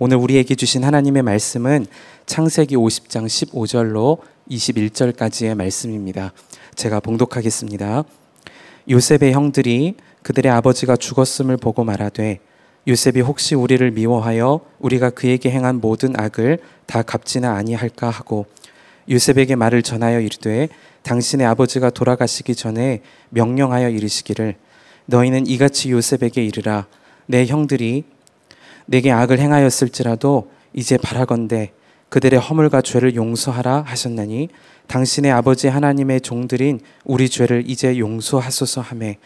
오늘 우리에게 주신 하나님의 말씀은 창세기 50장 15절로 21절까지의 말씀입니다. 제가 봉독하겠습니다. 요셉의 형들이 그들의 아버지가 죽었음을 보고 말하되 요셉이 혹시 우리를 미워하여 우리가 그에게 행한 모든 악을 다 갚지나 아니할까 하고 요셉에게 말을 전하여 이르되 당신의 아버지가 돌아가시기 전에 명령하여 이르시기를 너희는 이같이 요셉에게 이르라 내 형들이 내게 악을 행하였을지라도 이제 바라건대 그들의 허물과 죄를 용서하라 하셨나니 당신의 아버지 하나님의 종들인 우리 죄를 이제 용서하소서 하매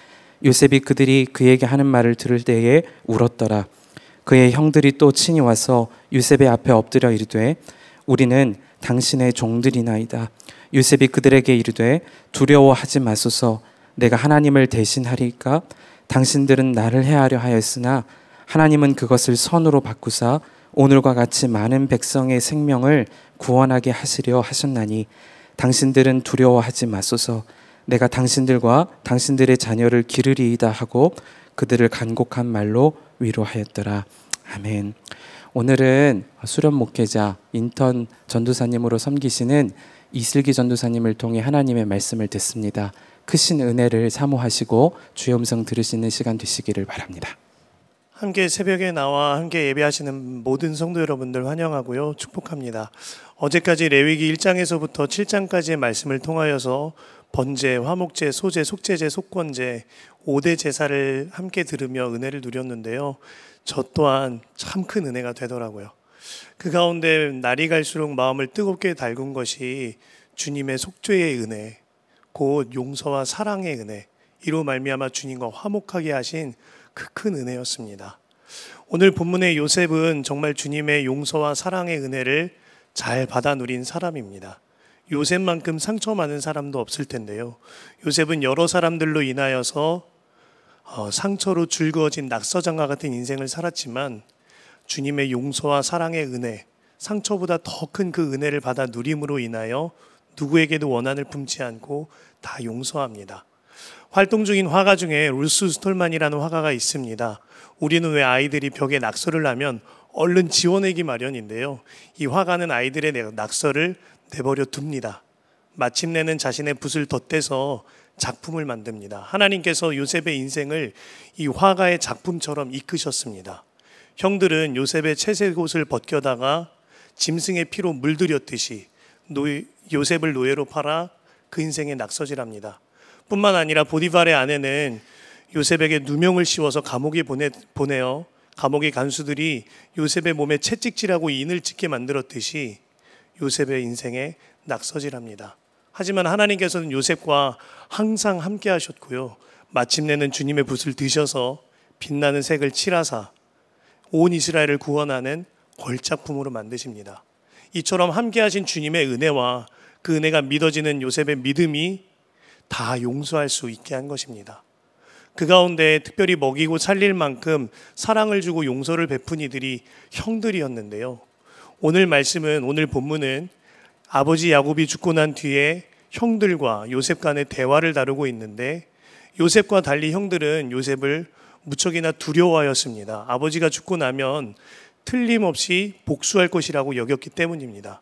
요셉이 그들이 그에게 하는 말을 들을 때에 울었더라 그의 형들이 또 친히 와서 요셉의 앞에 엎드려 이르되 우리는 당신의 종들이나이다 요셉이 그들에게 이르되 두려워하지 마소서 내가 하나님을 대신하리까 당신들은 나를 해하려 하였으나 하나님은 그것을 선으로 바꾸사 오늘과 같이 많은 백성의 생명을 구원하게 하시려 하셨나니 당신들은 두려워하지 마소서 내가 당신들과 당신들의 자녀를 기르리이다 하고 그들을 간곡한 말로 위로하였더라. 아멘. 오늘은 수련 목회자 인턴 전도사님으로 섬기시는 이슬기 전도사님을 통해 하나님의 말씀을 듣습니다. 크신 은혜를 사모하시고 주의 음성 들으시는 시간 되시기를 바랍니다. 함께 새벽에 나와 함께 예배하시는 모든 성도 여러분들 환영하고요. 축복합니다. 어제까지 레위기 1장에서부터 7장까지의 말씀을 통하여서 번제, 화목제, 소제, 속제제, 속권제 5대 제사를 함께 들으며 은혜를 누렸는데요. 저 또한 참 큰 은혜가 되더라고요. 그 가운데 날이 갈수록 마음을 뜨겁게 달군 것이 주님의 속죄의 은혜, 곧 용서와 사랑의 은혜, 이로 말미암아 주님과 화목하게 하신 그큰 은혜였습니다. 오늘 본문의 요셉은 정말 주님의 용서와 사랑의 은혜를 잘 받아 누린 사람입니다. 요셉만큼 상처 많은 사람도 없을 텐데요. 요셉은 여러 사람들로 인하여서 어, 상처로 줄거진 낙서장과 같은 인생을 살았지만 주님의 용서와 사랑의 은혜, 상처보다 더 큰 그 은혜를 받아 누림으로 인하여 누구에게도 원한을 품지 않고 다 용서합니다. 활동 중인 화가 중에 롤스 스톨만이라는 화가가 있습니다. 우리는 왜 아이들이 벽에 낙서를 하면 얼른 지워내기 마련인데요. 이 화가는 아이들의 낙서를 내버려 둡니다. 마침내는 자신의 붓을 덧대서 작품을 만듭니다. 하나님께서 요셉의 인생을 이 화가의 작품처럼 이끄셨습니다. 형들은 요셉의 채색옷을 벗겨다가 짐승의 피로 물들였듯이 노, 요셉을 노예로 팔아 그 인생에 낙서질합니다. 뿐만 아니라 보디발의 아내는 요셉에게 누명을 씌워서 감옥에 보내, 보내어 감옥의 간수들이 요셉의 몸에 채찍질하고 인을 찍게 만들었듯이 요셉의 인생에 낙서질합니다. 하지만 하나님께서는 요셉과 항상 함께 하셨고요. 마침내는 주님의 붓을 드셔서 빛나는 색을 칠하사 온 이스라엘을 구원하는 걸작품으로 만드십니다. 이처럼 함께 하신 주님의 은혜와 그 은혜가 믿어지는 요셉의 믿음이 다 용서할 수 있게 한 것입니다. 그 가운데 특별히 먹이고 살릴 만큼 사랑을 주고 용서를 베푼 이들이 형들이었는데요. 오늘 말씀은 오늘 본문은 아버지 야곱이 죽고 난 뒤에 형들과 요셉 간의 대화를 다루고 있는데 요셉과 달리 형들은 요셉을 무척이나 두려워하였습니다. 아버지가 죽고 나면 틀림없이 복수할 것이라고 여겼기 때문입니다.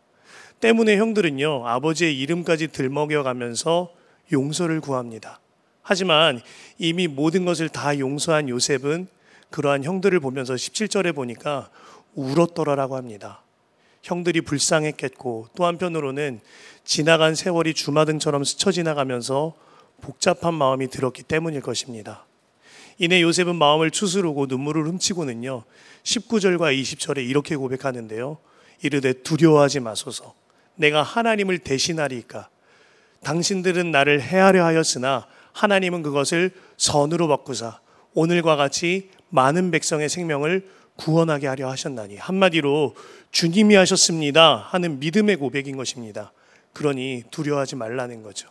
때문에 형들은요, 아버지의 이름까지 들먹여가면서 용서를 구합니다. 하지만 이미 모든 것을 다 용서한 요셉은 그러한 형들을 보면서 17절에 보니까 울었더라라고 합니다. 형들이 불쌍했겠고 또 한편으로는 지나간 세월이 주마등처럼 스쳐 지나가면서 복잡한 마음이 들었기 때문일 것입니다. 이내 요셉은 마음을 추스르고 눈물을 훔치고는요. 19절과 20절에 이렇게 고백하는데요. 이르되 두려워하지 마소서. 내가 하나님을 대신하리까 당신들은 나를 해하려 하였으나 하나님은 그것을 선으로 바꾸사 오늘과 같이 많은 백성의 생명을 구원하게 하려 하셨나니 한마디로 주님이 하셨습니다 하는 믿음의 고백인 것입니다. 그러니 두려워하지 말라는 거죠.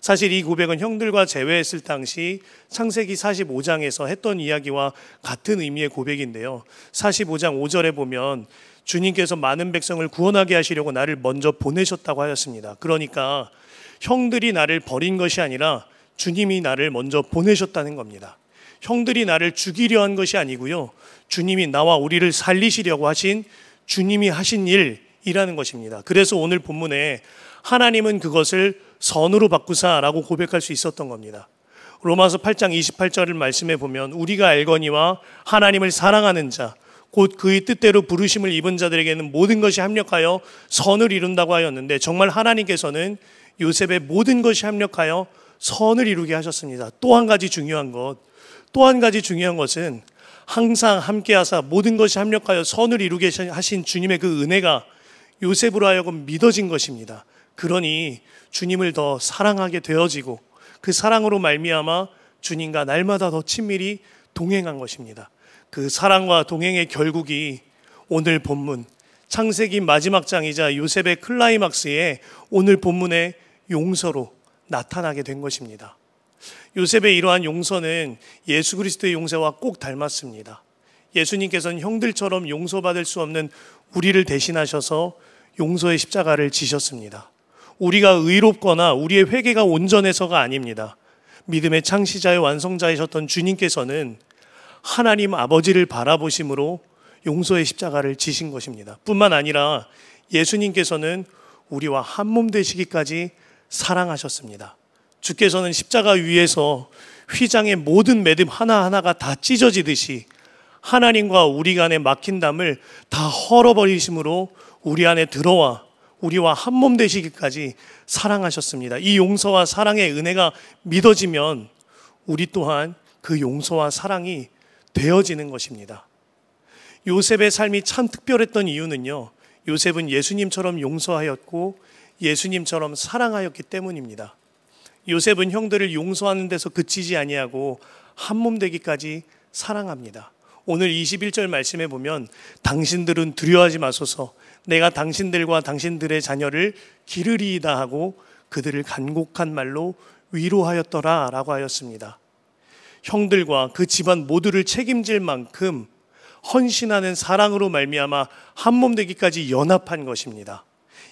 사실 이 고백은 형들과 재회했을 당시 창세기 45장에서 했던 이야기와 같은 의미의 고백인데요. 45장 5절에 보면 주님께서 많은 백성을 구원하게 하시려고 나를 먼저 보내셨다고 하였습니다. 그러니까 형들이 나를 버린 것이 아니라 주님이 나를 먼저 보내셨다는 겁니다. 형들이 나를 죽이려 한 것이 아니고요. 주님이 나와 우리를 살리시려고 하신 주님이 하신 일이라는 것입니다. 그래서 오늘 본문에 하나님은 그것을 선으로 바꾸사라고 고백할 수 있었던 겁니다. 로마서 8장 28절을 말씀해 보면 우리가 알거니와 하나님을 사랑하는 자, 곧 그의 뜻대로 부르심을 입은 자들에게는 모든 것이 합력하여 선을 이룬다고 하였는데 정말 하나님께서는 요셉의 모든 것이 합력하여 선을 이루게 하셨습니다. 또 한 가지 중요한 것, 또 한 가지 중요한 것은 항상 함께하사 모든 것이 합력하여 선을 이루게 하신 주님의 그 은혜가 요셉으로 하여금 믿어진 것입니다. 그러니 주님을 더 사랑하게 되어지고 그 사랑으로 말미암아 주님과 날마다 더 친밀히 동행한 것입니다. 그 사랑과 동행의 결국이 오늘 본문 창세기 마지막 장이자 요셉의 클라이막스에 오늘 본문에 용서로 나타나게 된 것입니다. 요셉의 이러한 용서는 예수 그리스도의 용서와 꼭 닮았습니다. 예수님께서는 형들처럼 용서받을 수 없는 우리를 대신하셔서 용서의 십자가를 지셨습니다. 우리가 의롭거나 우리의 회개가 온전해서가 아닙니다. 믿음의 창시자의 완성자이셨던 주님께서는 하나님 아버지를 바라보심으로 용서의 십자가를 지신 것입니다. 뿐만 아니라 예수님께서는 우리와 한 몸 되시기까지 사랑하셨습니다. 주께서는 십자가 위에서 휘장의 모든 매듭 하나하나가 다 찢어지듯이 하나님과 우리 간의 막힌 담을 다 헐어버리심으로 우리 안에 들어와 우리와 한 몸 되시기까지 사랑하셨습니다. 이 용서와 사랑의 은혜가 믿어지면 우리 또한 그 용서와 사랑이 되어지는 것입니다. 요셉의 삶이 참 특별했던 이유는요. 요셉은 예수님처럼 용서하였고 예수님처럼 사랑하였기 때문입니다. 요셉은 형들을 용서하는 데서 그치지 아니하고 한 몸 되기까지 사랑합니다. 오늘 21절 말씀에 보면 당신들은 두려워하지 마소서 내가 당신들과 당신들의 자녀를 기르리이다 하고 그들을 간곡한 말로 위로하였더라 라고 하였습니다. 형들과 그 집안 모두를 책임질 만큼 헌신하는 사랑으로 말미암아 한 몸 되기까지 연합한 것입니다.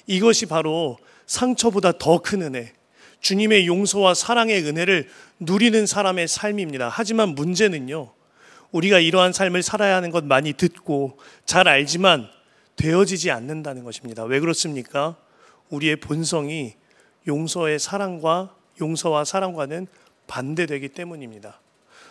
이것이 바로 상처보다 더 큰 은혜, 주님의 용서와 사랑의 은혜를 누리는 사람의 삶입니다. 하지만 문제는요, 우리가 이러한 삶을 살아야 하는 것 많이 듣고 잘 알지만 되어지지 않는다는 것입니다. 왜 그렇습니까? 우리의 본성이 용서의 사랑과 용서와 사랑과는 반대되기 때문입니다.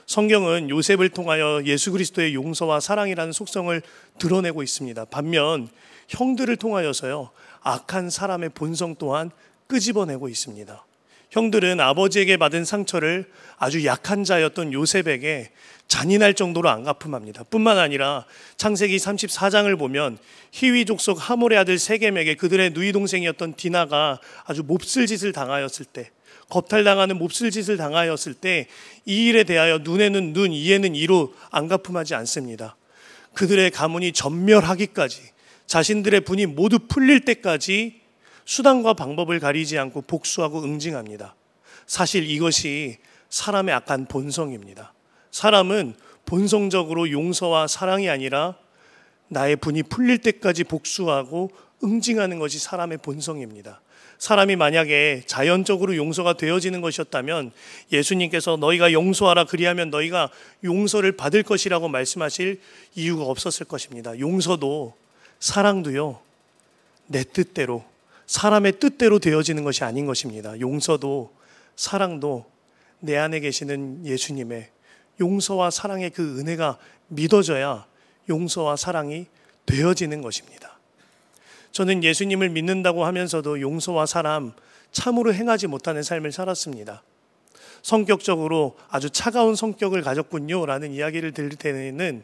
성경은 요셉을 통하여 예수 그리스도의 용서와 사랑이라는 속성을 드러내고 있습니다. 반면 형들을 통하여서요. 악한 사람의 본성 또한 끄집어내고 있습니다. 형들은 아버지에게 받은 상처를 아주 약한 자였던 요셉에게 잔인할 정도로 안 갚음합니다. 뿐만 아니라 창세기 34장을 보면 희위 족속 하몰의 아들 세겜에게 그들의 누이 동생이었던 디나가 아주 몹쓸 짓을 당하였을 때 겁탈당하는 몹쓸 짓을 당하였을 때 이 일에 대하여 눈에는 눈, 이에는 이로 안 가품하지 않습니다. 그들의 가문이 전멸하기까지 자신들의 분이 모두 풀릴 때까지 수단과 방법을 가리지 않고 복수하고 응징합니다. 사실 이것이 사람의 악한 본성입니다. 사람은 본성적으로 용서와 사랑이 아니라 나의 분이 풀릴 때까지 복수하고 응징하는 것이 사람의 본성입니다. 사람이 만약에 자연적으로 용서가 되어지는 것이었다면 예수님께서 너희가 용서하라 그리하면 너희가 용서를 받을 것이라고 말씀하실 이유가 없었을 것입니다. 용서도 사랑도요. 내 뜻대로 사람의 뜻대로 되어지는 것이 아닌 것입니다. 용서도 사랑도 내 안에 계시는 예수님의 용서와 사랑의 그 은혜가 믿어져야 용서와 사랑이 되어지는 것입니다. 저는 예수님을 믿는다고 하면서도 용서와 사람, 참으로 행하지 못하는 삶을 살았습니다. 성격적으로 아주 차가운 성격을 가졌군요. 라는 이야기를 들을 때는 에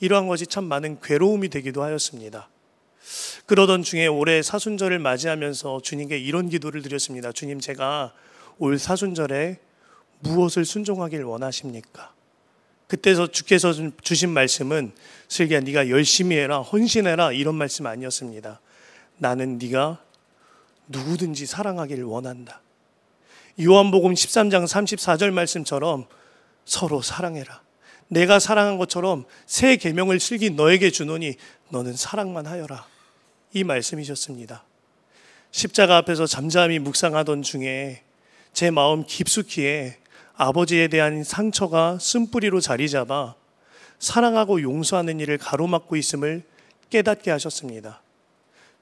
이러한 것이 참 많은 괴로움이 되기도 하였습니다. 그러던 중에 올해 사순절을 맞이하면서 주님께 이런 기도를 드렸습니다. 주님, 제가 올 사순절에 무엇을 순종하길 원하십니까? 그때서 주께서 주신 말씀은 슬기야 네가 열심히 해라 헌신해라 이런 말씀 아니었습니다. 나는 네가 누구든지 사랑하길 원한다. 요한복음 13장 34절 말씀처럼 서로 사랑해라. 내가 사랑한 것처럼 새 계명을 슬기 너에게 주노니 너는 사랑만 하여라. 이 말씀이셨습니다. 십자가 앞에서 잠잠히 묵상하던 중에 제 마음 깊숙이에 아버지에 대한 상처가 쓴뿌리로 자리 잡아 사랑하고 용서하는 일을 가로막고 있음을 깨닫게 하셨습니다.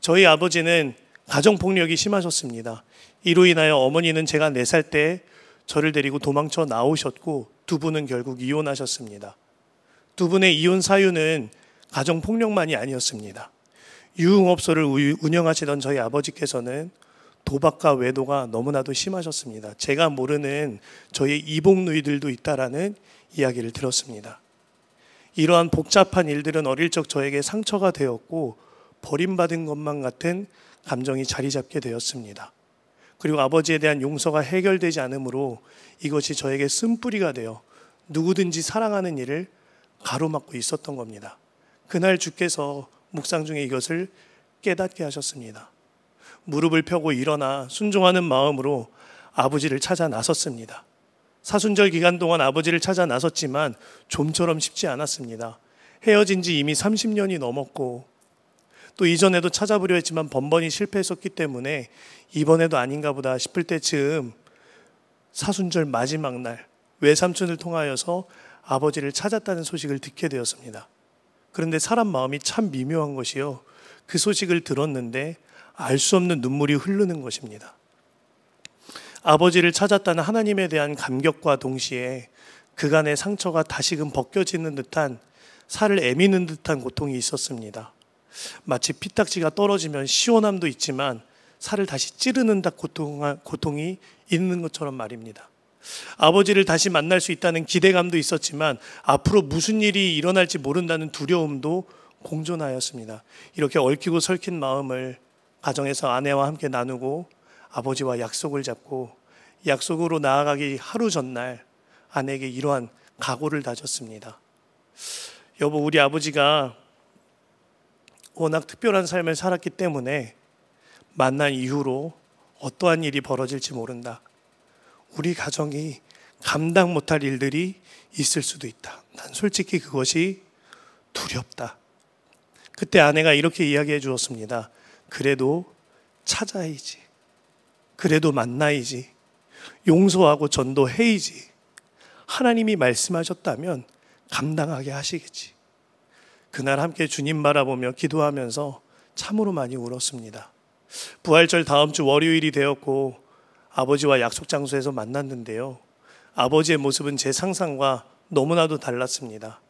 저희 아버지는 가정폭력이 심하셨습니다. 이로 인하여 어머니는 제가 4살 때 저를 데리고 도망쳐 나오셨고 두 분은 결국 이혼하셨습니다. 두 분의 이혼 사유는 가정폭력만이 아니었습니다. 유흥업소를 운영하시던 저희 아버지께서는 도박과 외도가 너무나도 심하셨습니다. 제가 모르는 저의 이복누이들도 있다라는 이야기를 들었습니다. 이러한 복잡한 일들은 어릴 적 저에게 상처가 되었고 버림받은 것만 같은 감정이 자리 잡게 되었습니다. 그리고 아버지에 대한 용서가 해결되지 않으므로 이것이 저에게 쓴뿌리가 되어 누구든지 사랑하는 일을 가로막고 있었던 겁니다. 그날 주께서 묵상 중에 이것을 깨닫게 하셨습니다. 무릎을 펴고 일어나 순종하는 마음으로 아버지를 찾아 나섰습니다. 사순절 기간 동안 아버지를 찾아 나섰지만 좀처럼 쉽지 않았습니다. 헤어진 지 이미 30년이 넘었고 또 이전에도 찾아보려 했지만 번번이 실패했었기 때문에 이번에도 아닌가 보다 싶을 때쯤 사순절 마지막 날 외삼촌을 통하여서 아버지를 찾았다는 소식을 듣게 되었습니다. 그런데 사람 마음이 참 미묘한 것이요. 그 소식을 들었는데 알 수 없는 눈물이 흐르는 것입니다. 아버지를 찾았다는 하나님에 대한 감격과 동시에 그간의 상처가 다시금 벗겨지는 듯한 살을 애미는 듯한 고통이 있었습니다. 마치 피딱지가 떨어지면 시원함도 있지만 살을 다시 찌르는 듯 고통이 있는 것처럼 말입니다. 아버지를 다시 만날 수 있다는 기대감도 있었지만 앞으로 무슨 일이 일어날지 모른다는 두려움도 공존하였습니다. 이렇게 얽히고 설킨 마음을 가정에서 아내와 함께 나누고 아버지와 약속을 잡고 약속으로 나아가기 하루 전날 아내에게 이러한 각오를 다졌습니다. 여보, 우리 아버지가 워낙 특별한 삶을 살았기 때문에 만난 이후로 어떠한 일이 벌어질지 모른다. 우리 가정이 감당 못할 일들이 있을 수도 있다. 난 솔직히 그것이 두렵다. 그때 아내가 이렇게 이야기해 주었습니다. 그래도 찾아야지. 그래도 만나야지. 용서하고 전도해야지. 하나님이 말씀하셨다면 감당하게 하시겠지. 그날 함께 주님 바라보며 기도하면서 참으로 많이 울었습니다. 부활절 다음 주 월요일이 되었고 아버지와 약속 장소에서 만났는데요. 아버지의 모습은 제 상상과 너무나도 달랐습니다.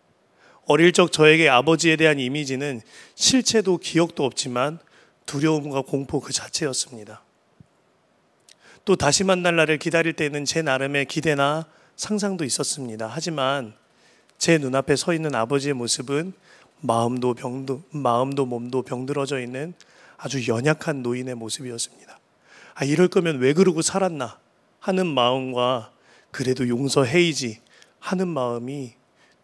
어릴 적 저에게 아버지에 대한 이미지는 실체도 기억도 없지만 두려움과 공포 그 자체였습니다. 또 다시 만날 날을 기다릴 때는 제 나름의 기대나 상상도 있었습니다. 하지만 제 눈앞에 서 있는 아버지의 모습은 마음도 병도 마음도 몸도 병들어져 있는 아주 연약한 노인의 모습이었습니다. 아 이럴 거면 왜 그러고 살았나 하는 마음과 그래도 용서해이지 하는 마음이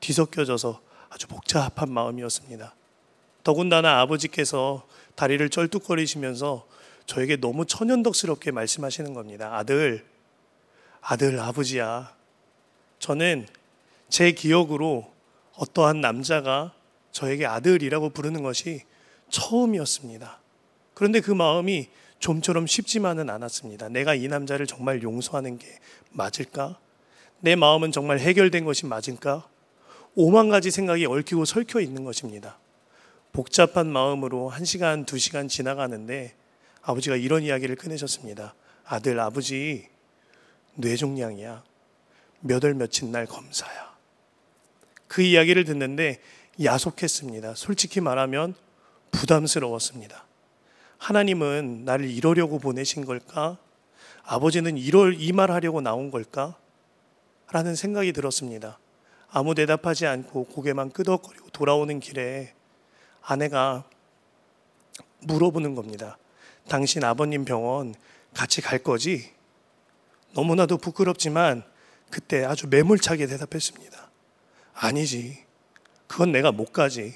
뒤섞여져서 아주 복잡한 마음이었습니다. 더군다나 아버지께서 다리를 쩔뚝거리시면서 저에게 너무 천연덕스럽게 말씀하시는 겁니다. 아들, 아들, 아버지야. 저는 제 기억으로 어떠한 남자가 저에게 아들이라고 부르는 것이 처음이었습니다. 그런데 그 마음이 좀처럼 쉽지만은 않았습니다. 내가 이 남자를 정말 용서하는 게 맞을까? 내 마음은 정말 해결된 것이 맞을까? 오만 가지 생각이 얽히고 설켜 있는 것입니다. 복잡한 마음으로 한 시간, 두 시간 지나가는데 아버지가 이런 이야기를 꺼내셨습니다. 아들, 아버지, 뇌종양이야. 몇 월 며칠 날 검사야. 그 이야기를 듣는데 야속했습니다. 솔직히 말하면 부담스러웠습니다. 하나님은 나를 이러려고 보내신 걸까? 아버지는 이럴 이 말하려고 나온 걸까? 라는 생각이 들었습니다. 아무 대답하지 않고 고개만 끄덕거리고 돌아오는 길에 아내가 물어보는 겁니다. 당신 아버님 병원 같이 갈 거지? 너무나도 부끄럽지만 그때 아주 매몰차게 대답했습니다. 아니지. 그건 내가 못 가지.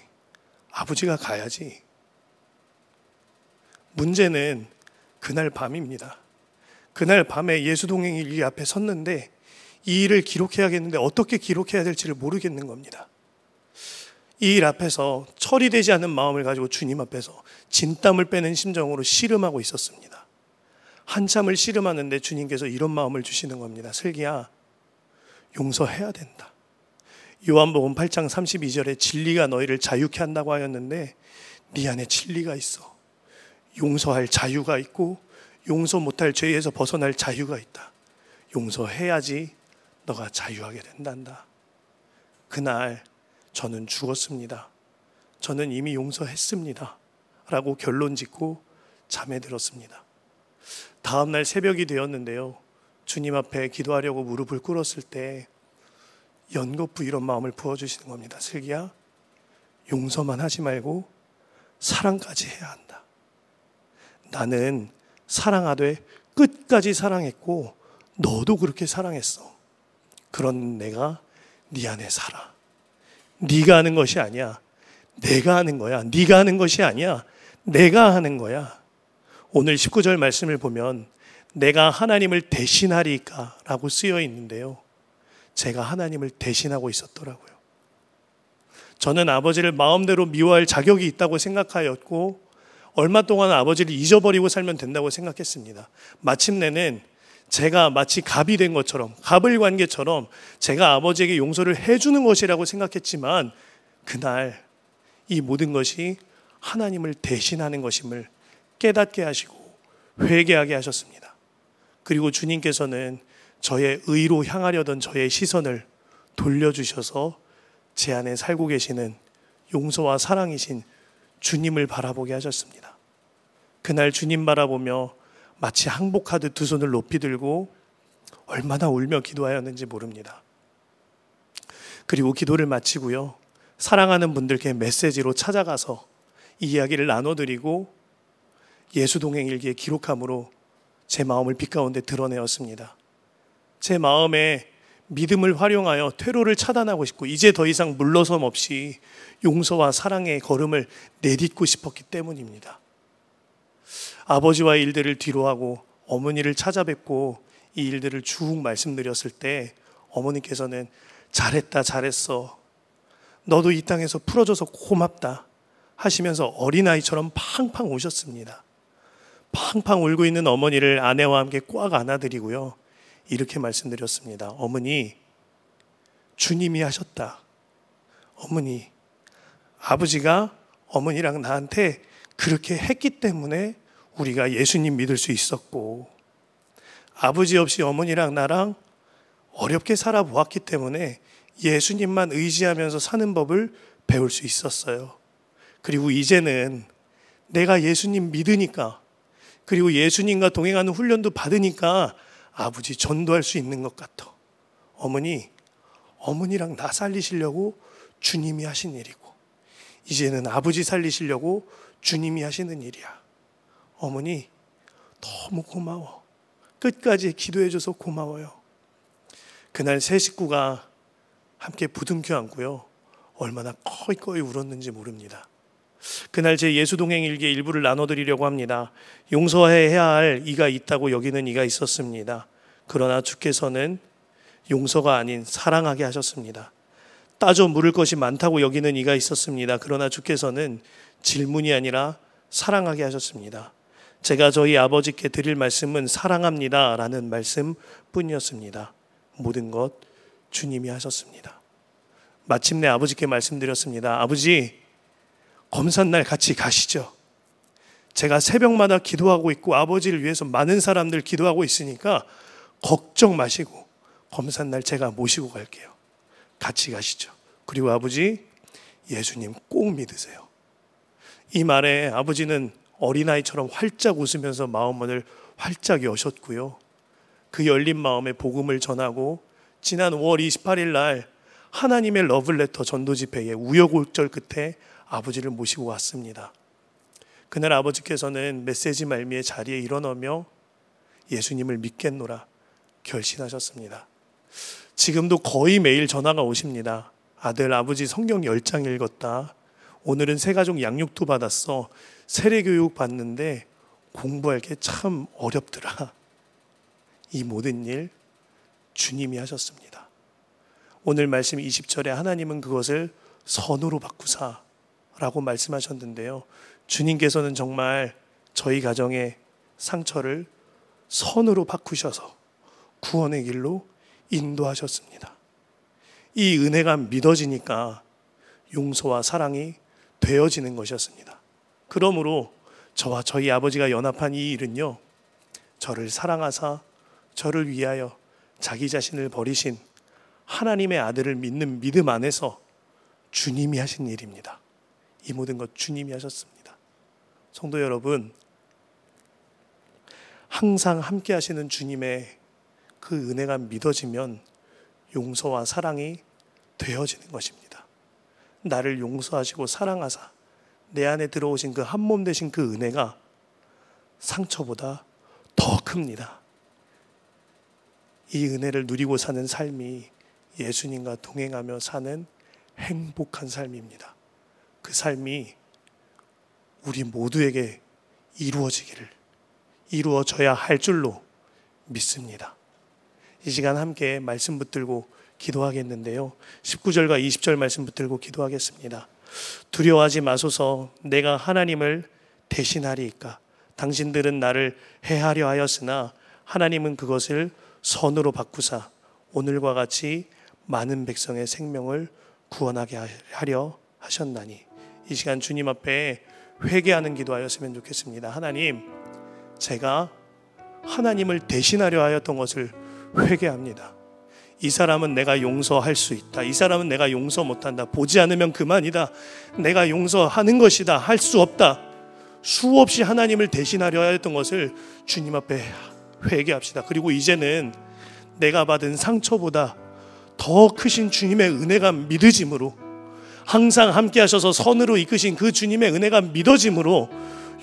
아버지가 가야지. 문제는 그날 밤입니다. 그날 밤에 예수동행 일이 앞에 섰는데 이 일을 기록해야겠는데 어떻게 기록해야 될지를 모르겠는 겁니다. 이 일 앞에서 처리되지 않은 마음을 가지고 주님 앞에서 진땀을 빼는 심정으로 씨름하고 있었습니다. 한참을 씨름하는데 주님께서 이런 마음을 주시는 겁니다. 슬기야, 용서해야 된다. 요한복음 8장 32절에 진리가 너희를 자유케 한다고 하였는데 네 안에 진리가 있어. 용서할 자유가 있고 용서 못할 죄에서 벗어날 자유가 있다. 용서해야지 너가 자유하게 된단다. 그날 저는 죽었습니다. 저는 이미 용서했습니다. 라고 결론 짓고 잠에 들었습니다. 다음날 새벽이 되었는데요. 주님 앞에 기도하려고 무릎을 꿇었을 때 연거푸 이런 마음을 부어주시는 겁니다. 슬기야, 용서만 하지 말고 사랑까지 해야 한다. 나는 사랑하되 끝까지 사랑했고 너도 그렇게 사랑했어. 그런 내가 네 안에 살아. 네가 하는 것이 아니야. 내가 하는 거야. 네가 하는 것이 아니야. 내가 하는 거야. 오늘 19절 말씀을 보면 내가 하나님을 대신하리까라고 쓰여 있는데요. 제가 하나님을 대신하고 있었더라고요. 저는 아버지를 마음대로 미워할 자격이 있다고 생각하였고 얼마 동안 아버지를 잊어버리고 살면 된다고 생각했습니다. 마침내는 제가 마치 갑이 된 것처럼 갑을 관계처럼 제가 아버지에게 용서를 해주는 것이라고 생각했지만 그날 이 모든 것이 하나님을 대신하는 것임을 깨닫게 하시고 회개하게 하셨습니다. 그리고 주님께서는 저의 의로 향하려던 저의 시선을 돌려주셔서 제 안에 살고 계시는 용서와 사랑이신 주님을 바라보게 하셨습니다. 그날 주님 바라보며 마치 항복하듯 두 손을 높이 들고 얼마나 울며 기도하였는지 모릅니다. 그리고 기도를 마치고요. 사랑하는 분들께 메시지로 찾아가서 이 이야기를 나눠드리고 예수 동행 일기에 기록함으로 제 마음을 빛 가운데 드러내었습니다. 제 마음에 믿음을 활용하여 퇴로를 차단하고 싶고 이제 더 이상 물러섬 없이 용서와 사랑의 걸음을 내딛고 싶었기 때문입니다. 아버지와 일들을 뒤로하고 어머니를 찾아뵙고 이 일들을 쭉 말씀드렸을 때 어머니께서는 잘했다 잘했어 너도 이 땅에서 풀어줘서 고맙다 하시면서 어린아이처럼 팡팡 오셨습니다. 팡팡 울고 있는 어머니를 아내와 함께 꽉 안아드리고요. 이렇게 말씀드렸습니다. 어머니, 주님이 하셨다. 어머니, 아버지가 어머니랑 나한테 그렇게 했기 때문에 우리가 예수님 믿을 수 있었고, 아버지 없이 어머니랑 나랑 어렵게 살아보았기 때문에 예수님만 의지하면서 사는 법을 배울 수 있었어요. 그리고 이제는 내가 예수님 믿으니까, 그리고 예수님과 동행하는 훈련도 받으니까 아버지 전도할 수 있는 것 같아. 어머니, 어머니랑 나 살리시려고 주님이 하신 일이고, 이제는 아버지 살리시려고 주님이 하시는 일이야. 어머니, 너무 고마워. 끝까지 기도해줘서 고마워요. 그날 세 식구가 함께 부둥켜 안고요. 얼마나 꺼이꺼이 울었는지 모릅니다. 그날 제 예수 동행 일기의 일부를 나눠드리려고 합니다. 용서해야 할 이가 있다고 여기는 이가 있었습니다. 그러나 주께서는 용서가 아닌 사랑하게 하셨습니다. 따져 물을 것이 많다고 여기는 이가 있었습니다. 그러나 주께서는 질문이 아니라 사랑하게 하셨습니다. 제가 저희 아버지께 드릴 말씀은 사랑합니다. 라는 말씀 뿐이었습니다. 모든 것 주님이 하셨습니다. 마침내 아버지께 말씀드렸습니다. 아버지, 검산날 같이 가시죠. 제가 새벽마다 기도하고 있고 아버지를 위해서 많은 사람들 기도하고 있으니까 걱정 마시고 검산날 제가 모시고 갈게요. 같이 가시죠. 그리고 아버지 예수님 꼭 믿으세요. 이 말에 아버지는 어린아이처럼 활짝 웃으면서 마음을 활짝 여셨고요. 그 열린 마음에 복음을 전하고 지난 5월 28일 날 하나님의 러블레터 전도 집회에 우여곡절 끝에 아버지를 모시고 왔습니다. 그날 아버지께서는 메시지 말미에 자리에 일어나며 예수님을 믿겠노라 결신하셨습니다. 지금도 거의 매일 전화가 오십니다. 아들 아버지 성경 10장 읽었다. 오늘은 새가족 양육도 받았어. 세례교육 받는데 공부할 게 참 어렵더라. 이 모든 일 주님이 하셨습니다. 오늘 말씀 20절에 하나님은 그것을 선으로 바꾸사 라고 말씀하셨는데요. 주님께서는 정말 저희 가정의 상처를 선으로 바꾸셔서 구원의 길로 인도하셨습니다. 이 은혜가 믿어지니까 용서와 사랑이 되어지는 것이었습니다. 그러므로 저와 저희 아버지가 연합한 이 일은요, 저를 사랑하사 저를 위하여 자기 자신을 버리신 하나님의 아들을 믿는 믿음 안에서 주님이 하신 일입니다. 이 모든 것 주님이 하셨습니다. 성도 여러분, 항상 함께 하시는 주님의 그 은혜가 믿어지면 용서와 사랑이 되어지는 것입니다. 나를 용서하시고 사랑하사 내 안에 들어오신 그 한 몸 되신 그 은혜가 상처보다 더 큽니다. 이 은혜를 누리고 사는 삶이 예수님과 동행하며 사는 행복한 삶입니다. 그 삶이 우리 모두에게 이루어지기를 이루어져야 할 줄로 믿습니다. 이 시간 함께 말씀 붙들고 기도하겠는데요. 19절과 20절 말씀 붙들고 기도하겠습니다. 두려워하지 마소서 내가 하나님을 대신하리이까 당신들은 나를 해하려 하였으나 하나님은 그것을 선으로 바꾸사 오늘과 같이 많은 백성의 생명을 구원하게 하려 하셨나니 이 시간 주님 앞에 회개하는 기도하였으면 좋겠습니다. 하나님, 제가 하나님을 대신하려 하였던 것을 회개합니다. 이 사람은 내가 용서할 수 있다. 이 사람은 내가 용서 못한다. 보지 않으면 그만이다. 내가 용서하는 것이다. 할 수 없다. 수없이 하나님을 대신하려 하였던 것을 주님 앞에 회개합시다. 그리고 이제는 내가 받은 상처보다 더 크신 주님의 은혜가 믿으심으로 항상 함께 하셔서 선으로 이끄신 그 주님의 은혜가 믿어짐으로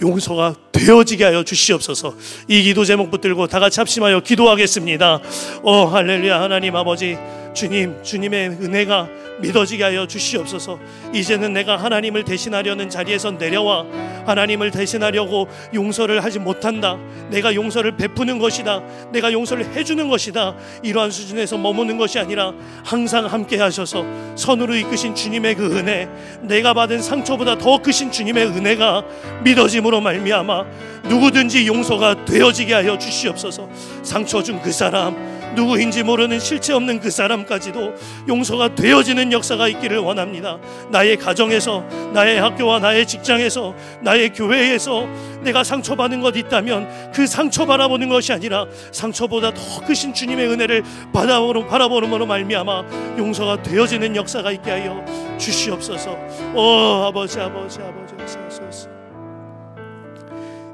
용서가 되어지게 하여 주시옵소서 이 기도 제목 붙들고 다 같이 합심하여 기도하겠습니다 오 할렐루야 하나님 아버지 주님, 주님의 은혜가 믿어지게 하여 주시옵소서. 이제는 내가 하나님을 대신하려는 자리에서 내려와 하나님을 대신하려고 용서를 하지 못한다. 내가 용서를 베푸는 것이다. 내가 용서를 해주는 것이다. 이러한 수준에서 머무는 것이 아니라 항상 함께 하셔서 선으로 이끄신 주님의 그 은혜, 내가 받은 상처보다 더 크신 주님의 은혜가 믿어짐으로 말미암아 누구든지 용서가 되어지게 하여 주시옵소서. 상처 준 그 사람 누구인지 모르는 실체 없는 그 사람까지도 용서가 되어지는 역사가 있기를 원합니다. 나의 가정에서, 나의 학교와 나의 직장에서, 나의 교회에서 내가 상처받은 것 있다면 그 상처 바라보는 것이 아니라 상처보다 더 크신 주님의 은혜를 바라보는 바라보는으로 말미암아 용서가 되어지는 역사가 있게 하여 주시옵소서. 오 아버지 아버지 아버지 하소서.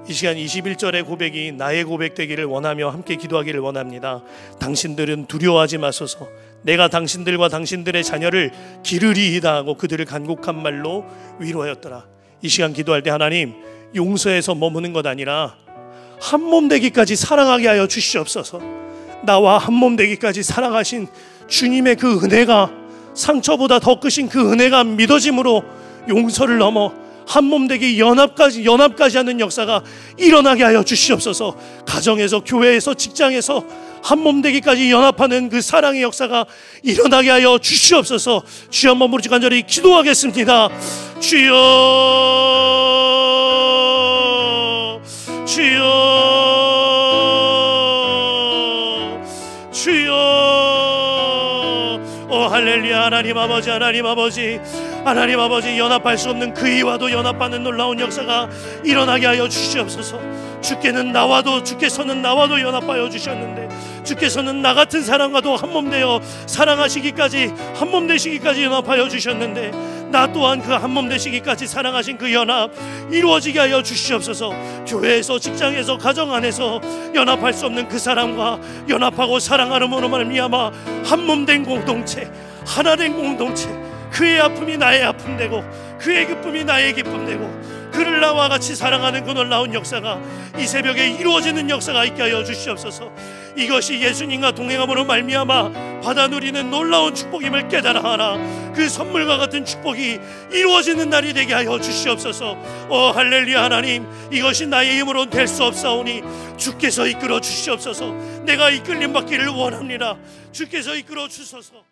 이 시간 21절의 고백이 나의 고백되기를 원하며 함께 기도하기를 원합니다. 당신들은 두려워하지 마소서. 내가 당신들과 당신들의 자녀를 기르리이다 하고 그들을 간곡한 말로 위로하였더라. 이 시간 기도할 때 하나님 용서에서 머무는 것 아니라 한몸 되기까지 사랑하게 하여 주시옵소서. 나와 한몸 되기까지 사랑하신 주님의 그 은혜가 상처보다 더 크신 그 은혜가 믿어짐으로 용서를 넘어 한몸 되기 연합까지 연합까지 하는 역사가 일어나게 하여 주시옵소서. 가정에서 교회에서 직장에서 한 몸 되기까지 연합하는 그 사랑의 역사가 일어나게 하여 주시옵소서. 주여 한번 부르지 간절히 기도하겠습니다. 주여 주여 주여 오 할렐루야 하나님 아버지 하나님 아버지 하나님 아버지 연합할 수 없는 그이와도 연합하는 놀라운 역사가 일어나게 하여 주시옵소서 주께는 나와도 주께서는 나와도 연합하여 주셨는데 주께서는 나 같은 사람과도 한 몸 되어 사랑하시기까지 한 몸 되시기까지 연합하여 주셨는데 나 또한 그 한 몸 되시기까지 사랑하신 그 연합 이루어지게 하여 주시옵소서 교회에서 직장에서 가정 안에서 연합할 수 없는 그 사람과 연합하고 사랑하는 모노 을미암아한 몸 된 공동체 하나 된 공동체 그의 아픔이 나의 아픔 되고 그의 기쁨이 나의 기쁨 되고 그를 나와 같이 사랑하는 그 놀라운 역사가 이 새벽에 이루어지는 역사가 있게 하여 주시옵소서. 이것이 예수님과 동행함으로 말미암아 받아 누리는 놀라운 축복임을 깨달아 하라. 그 선물과 같은 축복이 이루어지는 날이 되게 하여 주시옵소서. 어 할렐루야 하나님, 이것이 나의 힘으로는 될 수 없사오니 주께서 이끌어 주시옵소서. 내가 이끌림 받기를 원합니다. 주께서 이끌어 주소서.